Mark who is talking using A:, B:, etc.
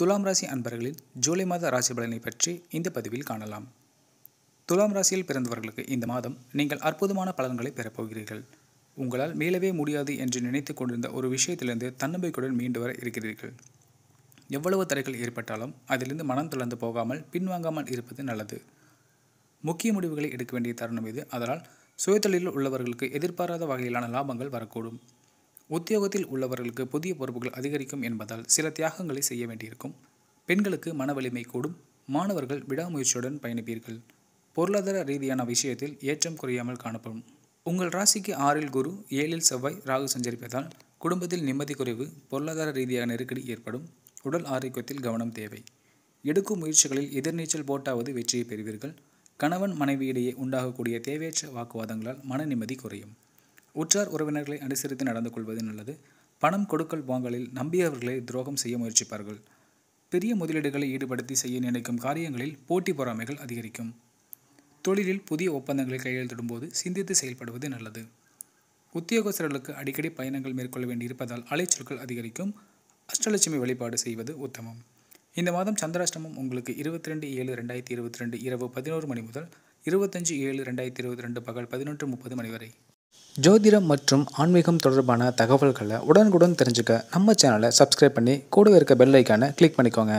A: துலாம் ராசி அன்பர்களில் ஜூலை மாத ராசி பலனை பற்றி இந்த பதிவில் காணலாம் துலாம் ராசியில் பிறந்தவர்களுக்கு இந்த மாதம் நீங்கள் அற்புதமான பலன்களை பெறப்போகிறீர்கள் உங்களால் மீளவே முடியாது என்று நினைத்து கொண்டிருந்த ஒரு விஷயத்திலிருந்து தன்னம்பிக்கையுடன் மீண்டு வர இருக்கிறீர்கள் எவ்வளவு தடைகள் ஏற்பட்டாலும் அதிலிருந்து மனம் தளர்ந்து போகாமல் பின்வாங்காமல் இருப்பது நல்லது முக்கிய முடிவுகளை எடுக்க வேண்டிய தருணம் இது அதனால் சுயதொழிலில் உள்ளவர்களுக்கு எதிர்பாராத வகையிலான லாபங்கள் வரக்கூடும் உத்தியோகத்தில் உள்ளவர்களுக்கு புதிய பொறுப்புகள் அதிகரிக்கும் என்பதால் சில தியாகங்களை செய்ய வேண்டியிருக்கும் பெண்களுக்கு மன வலிமை கூடும் மாணவர்கள் விடாமுயற்சியுடன் பயணிப்பீர்கள் பொருளாதார ரீதியான விஷயத்தில் ஏற்றம் குறையாமல் காணப்படும் உங்கள் ராசிக்கு ஆறில் குரு ஏழில் செவ்வாய் ராகு சஞ்சரிப்பதால் குடும்பத்தில் நிம்மதி குறைவு பொருளாதார ரீதியாக நெருக்கடி ஏற்படும் உடல் ஆரோக்கியத்தில் கவனம் தேவை எடுக்கும் முயற்சிகளில் எதிர்நீச்சல் போட்டாவது வெற்றியை பெறுவீர்கள் கணவன் மனைவியிடையே உண்டாகக்கூடிய தேவையற்ற வாக்குவாதங்களால் மன நிம்மதி குறையும் உற்றார் உறவினர்களை அனுசரித்து நடந்து கொள்வது நல்லது பணம் கொடுக்கல் வாங்கலில் நம்பியவர்களை துரோகம் செய்ய முயற்சிப்பார்கள் பெரிய முதலீடுகளை ஈடுபடுத்தி செய்ய நினைக்கும் காரியங்களில் போட்டி பொறாமைகள் அதிகரிக்கும் தொழிலில் புதிய ஒப்பந்தங்களை கையெழுத்திடும்போது சிந்தித்து செயல்படுவது நல்லது உத்தியோகஸ்தர்களுக்கு அடிக்கடி பயணங்கள் மேற்கொள்ள வேண்டியிருப்பதால் அலைச்சல்கள் அதிகரிக்கும் அஷ்டலட்சுமி வழிபாடு செய்வது உத்தமம் இந்த மாதம் சந்திராஷ்டமம் உங்களுக்கு இருபத்தி ரெண்டு ஏழு ரெண்டாயிரத்தி இருபத்தி ரெண்டு இரவு பதினோரு மணி முதல் இருபத்தஞ்சு ஏழு ரெண்டாயிரத்தி இருபத்தி ரெண்டு பகல் பதினொன்று முப்பது மணி வரை
B: ஜோதிடம் மற்றும் ஆன்மீகம் தொடர்பான தகவல்களை உடனுக்குடன் தெரிஞ்சுக்க நம்ம சேனலை சப்ஸ்கிரைப் பண்ணி கூடவே இருக்க பெல் ஐக்கானை கிளிக் பண்ணிக்கோங்க